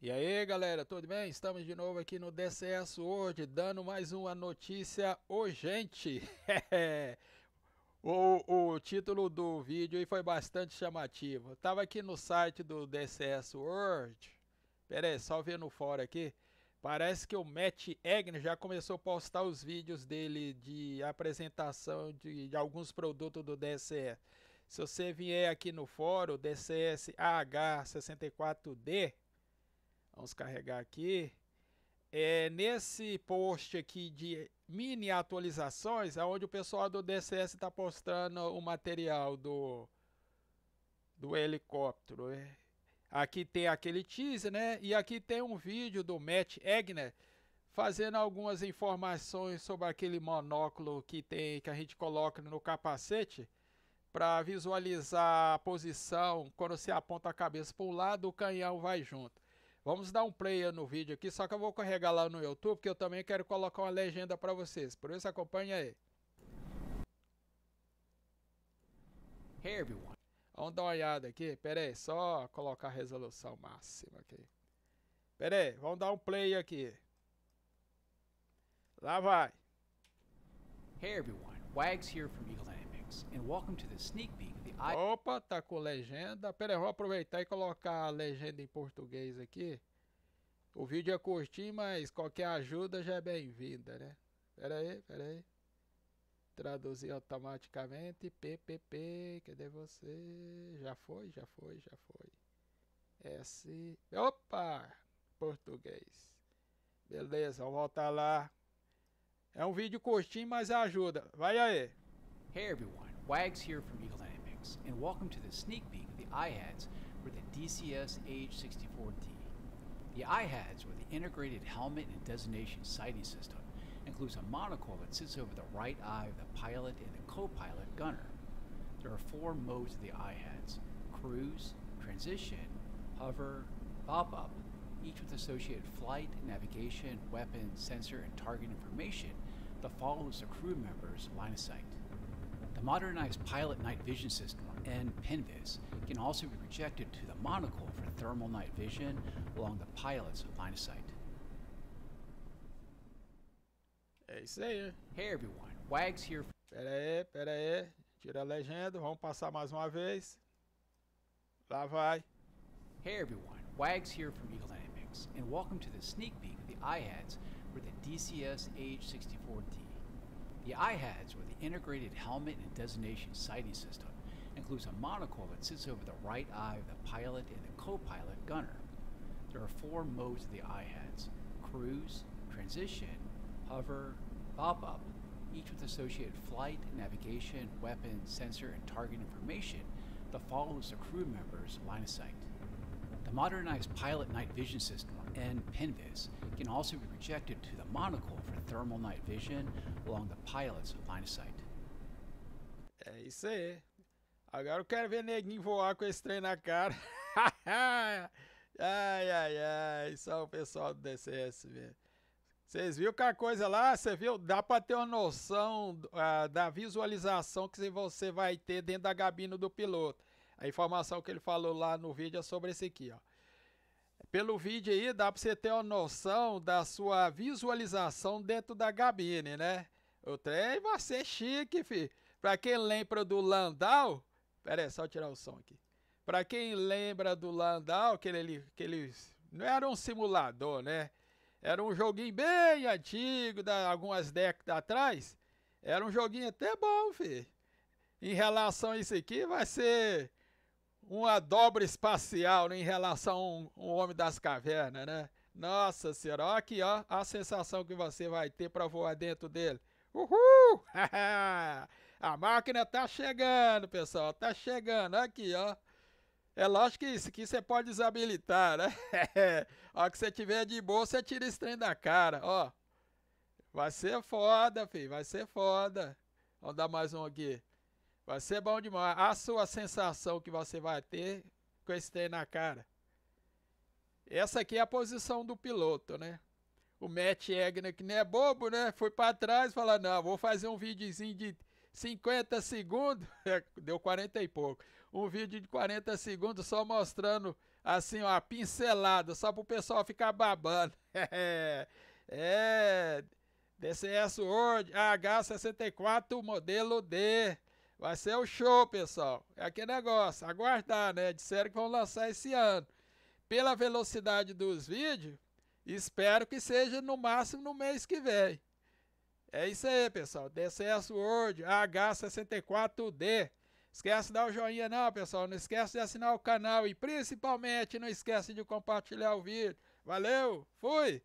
E aí galera, tudo bem? Estamos de novo aqui no DCS World, dando mais uma notícia urgente. o, o título do vídeo aí foi bastante chamativo. Eu tava aqui no site do DCS World. Pera aí, só vendo fora aqui. Parece que o Matt Egner já começou a postar os vídeos dele de apresentação de, de alguns produtos do DCS. Se você vier aqui no fórum DCS AH64D, Vamos carregar aqui. É, nesse post aqui de mini atualizações, é onde o pessoal do DCS está postando o material do, do helicóptero. Né? Aqui tem aquele teaser, né? E aqui tem um vídeo do Matt Egner fazendo algumas informações sobre aquele monóculo que tem que a gente coloca no capacete para visualizar a posição quando você aponta a cabeça para um lado, o canhão vai junto. Vamos dar um play no vídeo aqui, só que eu vou carregar lá no YouTube, porque eu também quero colocar uma legenda para vocês. Por isso acompanha aí. Hey everyone. Vamos dar uma olhada aqui. Pera aí, só colocar a resolução máxima aqui. Pera aí, vamos dar um play aqui. Lá vai. Hey everyone, Wags here from Eagle sneak peek Opa, tá com legenda. Pera, vou aproveitar e colocar a legenda em português aqui. O vídeo é curtinho, mas qualquer ajuda já é bem-vinda, né? Pera aí, pera aí. Traduzir automaticamente. PPP, cadê você? Já foi, já foi, já foi. S. Opa! Português. Beleza, vou voltar lá. É um vídeo curtinho, mas ajuda. Vai aí. Hey everyone, Wags here from Eagle Dynamics, and welcome to the sneak peek of the iHads for the DCS H64D. The iHads, or the Integrated Helmet and Designation Sighting System, includes a monocle that sits over the right eye of the pilot and the co-pilot gunner. There are four modes of the iHads, cruise, transition, hover, pop up each with associated flight, navigation, weapon, sensor, and target information that follows the crew member's line of sight. The modernized Pilot night vision system, or NPINVIS, can also be projected to the monocle for thermal night vision along the pilot's line of sight. Hey, isso Hey everyone, Wags here. Pera aí, pera aí. Tira a legenda, vamos passar mais uma vez. Lá vai. Hey everyone, Wags here from Eagle Dynamics, and welcome to the sneak peek of the IHATS for the DCS H64D. The IHADS, or the Integrated Helmet and Designation Sighting System, includes a monocle that sits over the right eye of the pilot and the co-pilot gunner. There are four modes of the IHADS, cruise, transition, hover, pop up each with associated flight, navigation, weapon, sensor, and target information that follows the crew member's line of sight. The modernized pilot night vision system and PinVis can also be projected to the monocle for thermal night vision along the pilot's line of sight. É isso aí. Agora eu quero ver neguinho voar com esse trem na cara. ai, ai, ai. Só o pessoal do DCS Vocês viram que a coisa lá, você viu? Dá para ter uma noção uh, da visualização que você vai ter dentro da gabina do piloto. A informação que ele falou lá no vídeo é sobre esse aqui, ó. Pelo vídeo aí, dá para você ter uma noção da sua visualização dentro da gabine, né? O trem vai ser chique, fi. Para quem lembra do Landau... Pera aí, só tirar o som aqui. Para quem lembra do Landau, aquele, aquele... Não era um simulador, né? Era um joguinho bem antigo, da algumas décadas atrás. Era um joguinho até bom, filho. Em relação a isso aqui, vai ser uma dobra espacial né, em relação ao, ao Homem das Cavernas, né? Nossa senhora, olha aqui, ó, a sensação que você vai ter para voar dentro dele. Uhul! a máquina tá chegando, pessoal, tá chegando. Aqui, ó. É lógico que isso aqui você pode desabilitar, né? ó, que você tiver de boa, você tira esse trem da cara, ó. Vai ser foda, filho, vai ser foda. Vamos dar mais um aqui. Vai ser bom demais. A sua sensação que você vai ter com esse trem na cara. Essa aqui é a posição do piloto, né? O Matt Egner, que não é bobo, né? Foi para trás e falou, não, vou fazer um videozinho de 50 segundos. É, deu 40 e pouco. Um vídeo de 40 segundos só mostrando, assim, ó, pincelada, só para o pessoal ficar babando. é, é. é DCS World AH64 modelo D. Vai ser o um show, pessoal. É aquele negócio, aguardar, né? Disseram que vão lançar esse ano. Pela velocidade dos vídeos, espero que seja no máximo no mês que vem. É isso aí, pessoal. DCS World H64D. Esquece de dar o joinha não, pessoal. Não esquece de assinar o canal e principalmente não esquece de compartilhar o vídeo. Valeu, fui!